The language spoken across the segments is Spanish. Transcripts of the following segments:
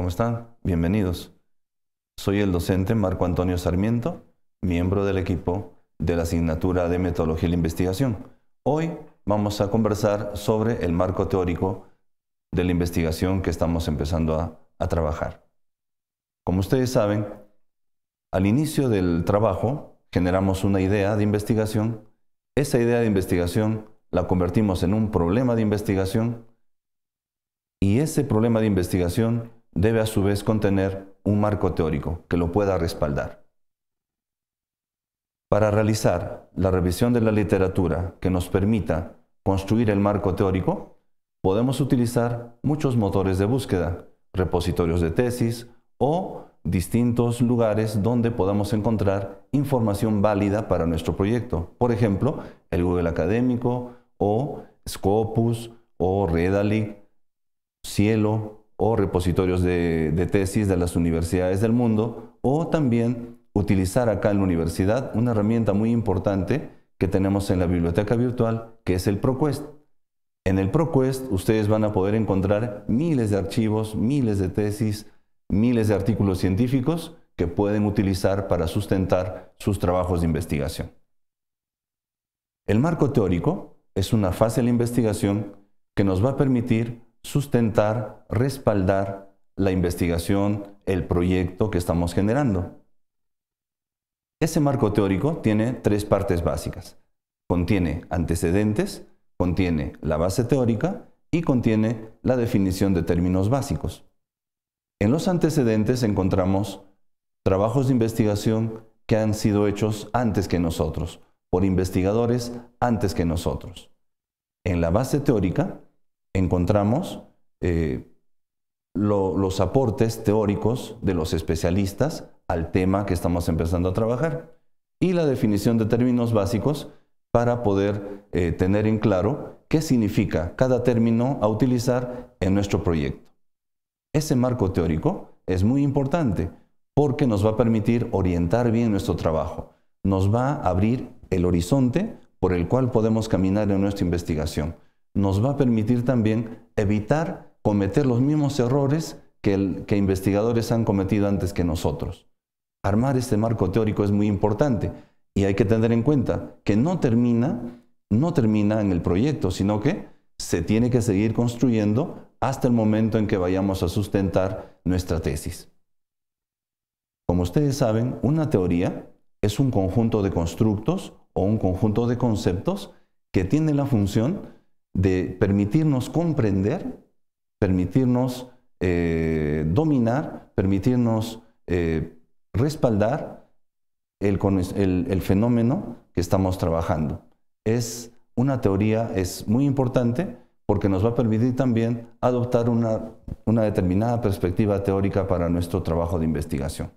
¿Cómo están? Bienvenidos. Soy el docente Marco Antonio Sarmiento, miembro del equipo de la asignatura de Metodología y la Investigación. Hoy vamos a conversar sobre el marco teórico de la investigación que estamos empezando a, a trabajar. Como ustedes saben, al inicio del trabajo generamos una idea de investigación. Esa idea de investigación la convertimos en un problema de investigación y ese problema de investigación debe a su vez contener un marco teórico que lo pueda respaldar. Para realizar la revisión de la literatura que nos permita construir el marco teórico, podemos utilizar muchos motores de búsqueda, repositorios de tesis o distintos lugares donde podamos encontrar información válida para nuestro proyecto. Por ejemplo, el Google Académico o Scopus o Redalic, Cielo, o repositorios de, tesis de las universidades del mundo, o también utilizar acá en la universidad una herramienta muy importante que tenemos en la biblioteca virtual, que es el ProQuest. En el ProQuest ustedes van a poder encontrar miles de archivos, miles de tesis, miles de artículos científicos que pueden utilizar para sustentar sus trabajos de investigación. El marco teórico es una fase de investigación que nos va a permitir sustentar, respaldar la investigación, el proyecto que estamos generando. Ese marco teórico tiene tres partes básicas. Contiene antecedentes, contiene la base teórica y contiene la definición de términos básicos. En los antecedentes encontramos trabajos de investigación que han sido hechos antes que nosotros, por investigadores antes que nosotros. En la base teórica encontramos eh, los aportes teóricos de los especialistas al tema que estamos empezando a trabajar y la definición de términos básicos para poder eh, tener en claro qué significa cada término a utilizar en nuestro proyecto. Ese marco teórico es muy importante porque nos va a permitir orientar bien nuestro trabajo, nos va a abrir el horizonte por el cual podemos caminar en nuestra investigación nos va a permitir también evitar cometer los mismos errores que, que investigadores han cometido antes que nosotros. Armar este marco teórico es muy importante y hay que tener en cuenta que no termina, no termina en el proyecto, sino que se tiene que seguir construyendo hasta el momento en que vayamos a sustentar nuestra tesis. Como ustedes saben, una teoría es un conjunto de constructos o un conjunto de conceptos que tiene la función de permitirnos comprender, permitirnos eh, dominar, permitirnos eh, respaldar el, fenómeno que estamos trabajando. Es una teoría, es muy importante porque nos va a permitir también adoptar una, una determinada perspectiva teórica para nuestro trabajo de investigación.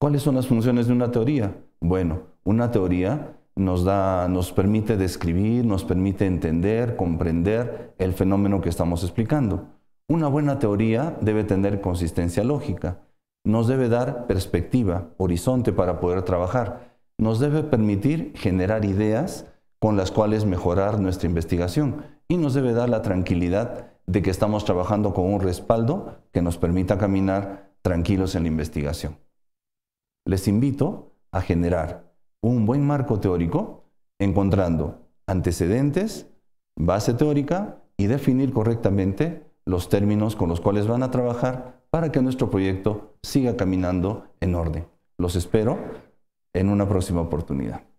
¿Cuáles son las funciones de una teoría? Bueno, una teoría nos, permite describir, nos permite entender, comprender el fenómeno que estamos explicando. Una buena teoría debe tener consistencia lógica, nos debe dar perspectiva, horizonte para poder trabajar, nos debe permitir generar ideas con las cuales mejorar nuestra investigación y nos debe dar la tranquilidad de que estamos trabajando con un respaldo que nos permita caminar tranquilos en la investigación. Les invito a generar un buen marco teórico encontrando antecedentes, base teórica y definir correctamente los términos con los cuales van a trabajar para que nuestro proyecto siga caminando en orden. Los espero en una próxima oportunidad.